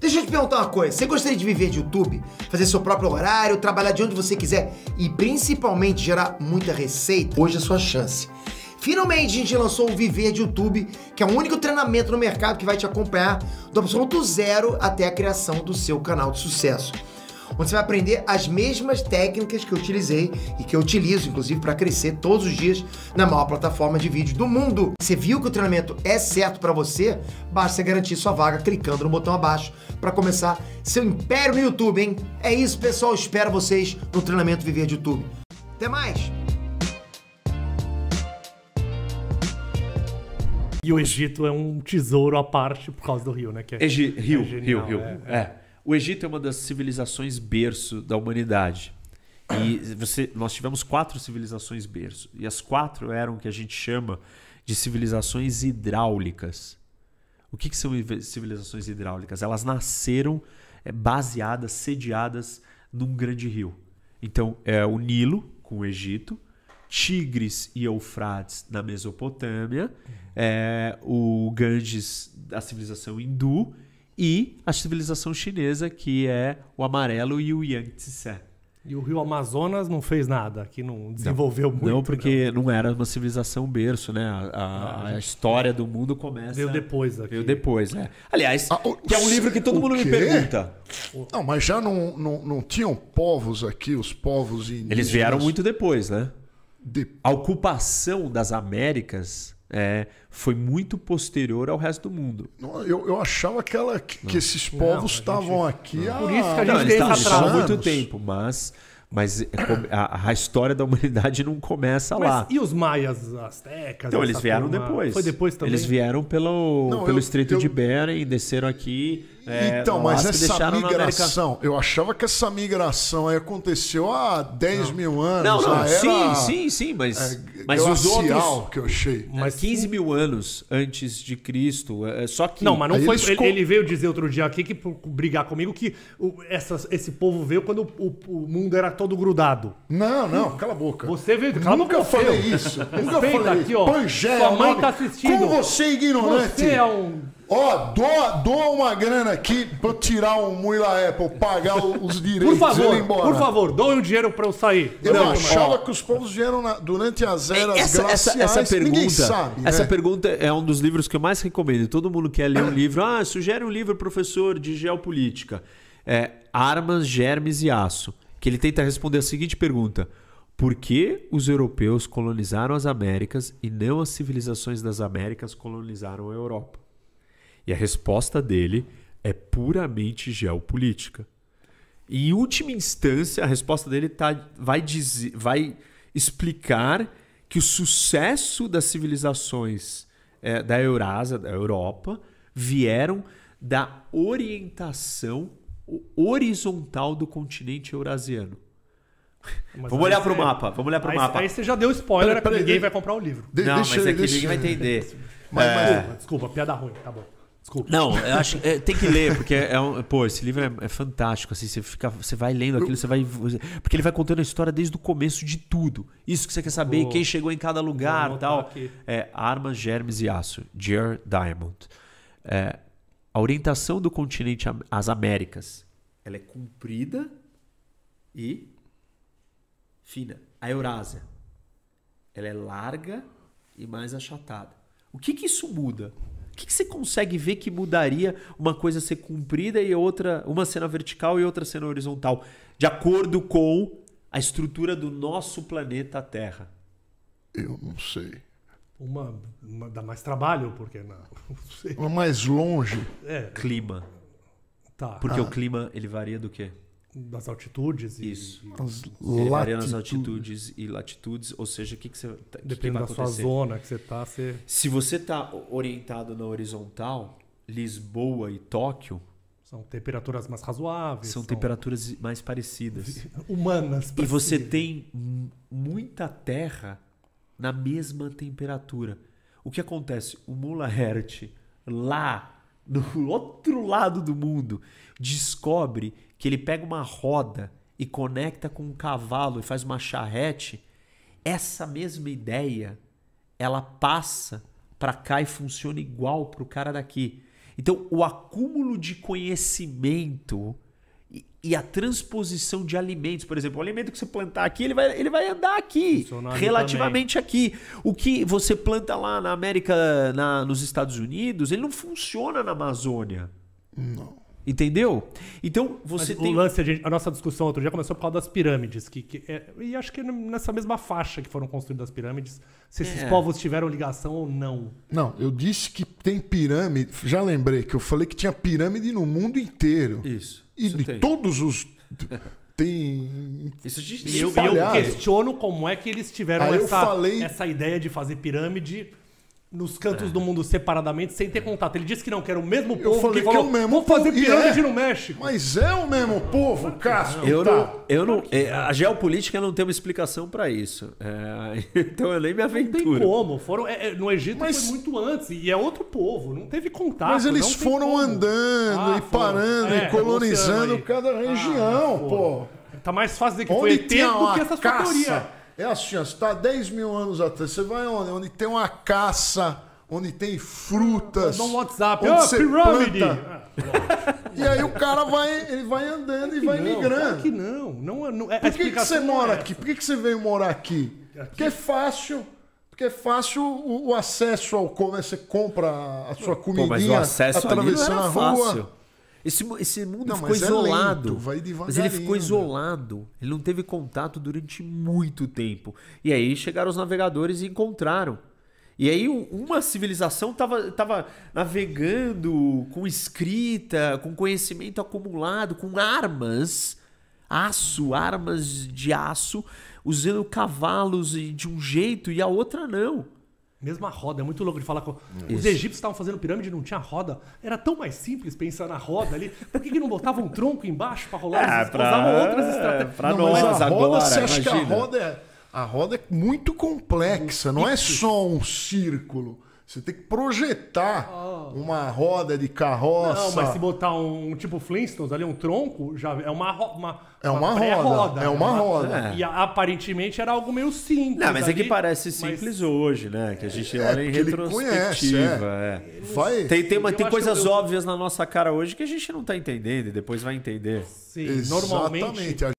Deixa eu te perguntar uma coisa, você gostaria de viver de YouTube? Fazer seu próprio horário, trabalhar de onde você quiser e principalmente gerar muita receita? Hoje é a sua chance. Finalmente a gente lançou o Viver de YouTube, que é o único treinamento no mercado que vai te acompanhar do absoluto zero até a criação do seu canal de sucesso onde você vai aprender as mesmas técnicas que eu utilizei e que eu utilizo, inclusive, para crescer todos os dias na maior plataforma de vídeo do mundo. Você viu que o treinamento é certo para você? Basta garantir sua vaga clicando no botão abaixo para começar seu império no YouTube, hein? É isso, pessoal. Espero vocês no treinamento Viver de YouTube. Até mais! E o Egito é um tesouro à parte por causa do rio, né? Que é, Egi, rio, é genial, rio, rio, rio, né? é. é. O Egito é uma das civilizações berço da humanidade. E você, nós tivemos quatro civilizações berço. E as quatro eram o que a gente chama de civilizações hidráulicas. O que, que são civilizações hidráulicas? Elas nasceram eh, baseadas, sediadas num grande rio. Então, é o Nilo com o Egito, Tigres e Eufrates na Mesopotâmia, uhum. é, o Ganges da civilização hindu e a civilização chinesa, que é o amarelo e o Yangtze. E o rio Amazonas não fez nada, que não desenvolveu não, muito. Não, porque não. Né? não. era uma civilização berço, né? A, a, é, a, a história do mundo começa. Veio depois aqui. Veio depois, né? Aliás, ah, o, que é um livro que todo mundo quê? me pergunta. Não, mas já não, não, não tinham povos aqui, os povos indígenas. Eles vieram muito depois, né? De... A ocupação das Américas é, foi muito posterior ao resto do mundo. Eu, eu achava que, ela, que, que esses povos estavam aqui não. há Por isso que a gente não, eles há muito tempo, mas, mas é a, a, história da humanidade não começa mas, lá. E os maias astecas? Então, eles vieram turma, depois. Foi depois também? Eles vieram pelo, pelo Estreito de de Bering, desceram aqui é, então, mas essa migração, eu achava que essa migração aí aconteceu há 10 não. mil anos. Não, não, sim, sim, sim, mas, é, mas os outros. que eu achei. Mas 15 mil anos antes de Cristo, é, é só que. Não, mas não foi. Ele, ele, veio dizer outro dia aqui que brigar comigo que o, essa, esse povo veio quando o, o, mundo era todo grudado. Não, não, cala a boca. Você veio. Cala Nunca eu falei isso. Nunca falei. Aqui, ó, Pangéia, sua mãe nome. tá assistindo. como você, é ignorante. Você é um Ó, doa, doa uma grana aqui pra eu tirar é, o Muila Apple, pagar os direitos por favor, e ir embora. Por favor, doem um dinheiro pra eu sair. Eu não, achava ó. que os povos vieram na, durante as é, eras essa, glaciais. Essa, essa pergunta, sabe, né? essa pergunta é um dos livros que eu mais recomendo. Todo mundo quer ler um livro. Ah, sugere um livro, professor, de geopolítica. É Armas, Germes e Aço. Que ele tenta responder a seguinte pergunta. Por que os europeus colonizaram as Américas e não as civilizações das Américas colonizaram a Europa? E a resposta dele é puramente geopolítica. E, em última instância, a resposta dele tá, vai, dizer, vai explicar que o sucesso das civilizações é, da Eurásia, da Europa, vieram da orientação horizontal do continente eurasiano. Mas vamos olhar para o mapa. Vamos olhar para o mapa. Aí você já deu spoiler, para ninguém vai comprar o livro. De, não, deixa, mas é que deixa, ninguém vai entender. Mas, é... mas, desculpa, piada ruim, tá bom. Desculpa. Não, eu acho é, tem que ler, porque é um, pô, esse livro é, é, fantástico, assim, você fica, você vai lendo aquilo, você vai porque ele vai contando a história desde o começo de tudo. Isso que você quer saber, quem chegou em cada lugar, tal. É Armas, Germes e Aço, Dear Diamond. É, a orientação do continente às Américas, ela é comprida e fina. A Eurásia, ela é larga e mais achatada. O que que isso muda? O que, que, você consegue ver que mudaria uma coisa ser cumprida e outra, uma cena vertical e outra cena horizontal, de acordo com a estrutura do nosso planeta Terra? Eu não sei. Uma, uma dá mais trabalho, porque não, não sei. Uma mais longe. É. Clima. Tá. Porque ah. o clima ele varia do quê? das altitudes e Isso. E varia nas altitudes e latitudes, ou seja, o que, que você. Tá- que Depende da sua zona que você está. Você... Se você está orientado na horizontal, Lisboa e Tóquio. São temperaturas mais razoáveis. São, são... temperaturas mais parecidas. Humanas. Parecidas. E você tem muita terra na mesma temperatura. O que acontece? O Mulahert, lá no outro lado do mundo, descobre que ele pega uma roda e conecta com um cavalo e faz uma charrete, essa mesma ideia ela passa para cá e funciona igual para o cara daqui. Então, o acúmulo de conhecimento e, e, a transposição de alimentos, por exemplo, o alimento que você plantar aqui, ele vai, ele vai andar aqui, relativamente aqui. O que você planta lá na América, na, nos Estados Unidos, ele não funciona na Amazônia. Não. Entendeu? Então, você Mas tem. O lance, a, gente, a, nossa discussão outro dia começou por causa das pirâmides. Que, que é, e acho que nessa mesma faixa que foram construídas as pirâmides, se esses é. povos tiveram ligação ou não. Não, eu disse que tem pirâmide. Já lembrei que eu falei que tinha pirâmide no mundo inteiro. Isso. E de todos os. tem. Isso de... eu, eu questiono como é que eles tiveram essa, falei... essa ideia de fazer pirâmide nos cantos é. do mundo separadamente, sem ter contato. Ele disse que não, que era o mesmo eu povo que, falou, que é o mesmo vamos fazer pirâmide é. no México. Mas é o mesmo povo, Cássio. Eu tá. não, eu não, é, a geopolítica não tem uma explicação para isso. É, então eu é nem me aventuro. Não tem como. Foram, é, no Egito mas, foi muito antes e é outro povo. Não teve contato. Mas eles foram como. andando ah, e foram. parando e colonizando cada ah, região, ah, pô. Tá mais fácil dizer que Onde foi ET do que essa sua teoria. É a assim, você Está 10 mil anos atrás. Você vai onde? Onde tem uma caça, onde tem frutas. Dá um WhatsApp. Onde oh, você pirâmide. Planta. Ah, e aí o cara vai, ele vai andando e vai não, migrando. Claro que não. não, não é, é Por que, que você mora é aqui? Por que, que você veio morar aqui? aqui? Porque é fácil. Porque é fácil o, o acesso ao como Você compra a sua comidinha Pô, mas o acesso atravessando a rua. Fácil. Esse, esse mundo não, ficou mas isolado. É lento, mas ele ficou isolado. Ele não teve contato durante muito tempo. E aí chegaram os navegadores e encontraram. E aí uma civilização estava tava navegando com escrita, com conhecimento acumulado, com armas, aço, armas de aço, usando cavalos de um jeito e a outra não. Mesma roda, é muito louco de falar com. Os egípcios estavam fazendo pirâmide não tinha roda. Era tão mais simples pensar na roda ali. Por que, que não botava um tronco embaixo para rolar? É, pra... Usavam outras estratégias. não, nós mas a roda, agora, você acha que a roda, é, a roda é muito complexa, não é só um círculo. Você tem que projetar oh. uma roda de carroça. Não, mas se botar um, um tipo Flintstones ali, um tronco, já é uma, uma, é uma, uma roda, roda. É uma, uma roda. E aparentemente era algo meio simples. Não, mas ali, é que parece simples mas... hoje, né? Que a gente é, olha em retrospectiva. Conhece, é. Vai. É. Tem, tem, uma, tem coisas eu... óbvias na nossa cara hoje que a gente não está entendendo e depois vai entender. Sim, Exatamente. normalmente.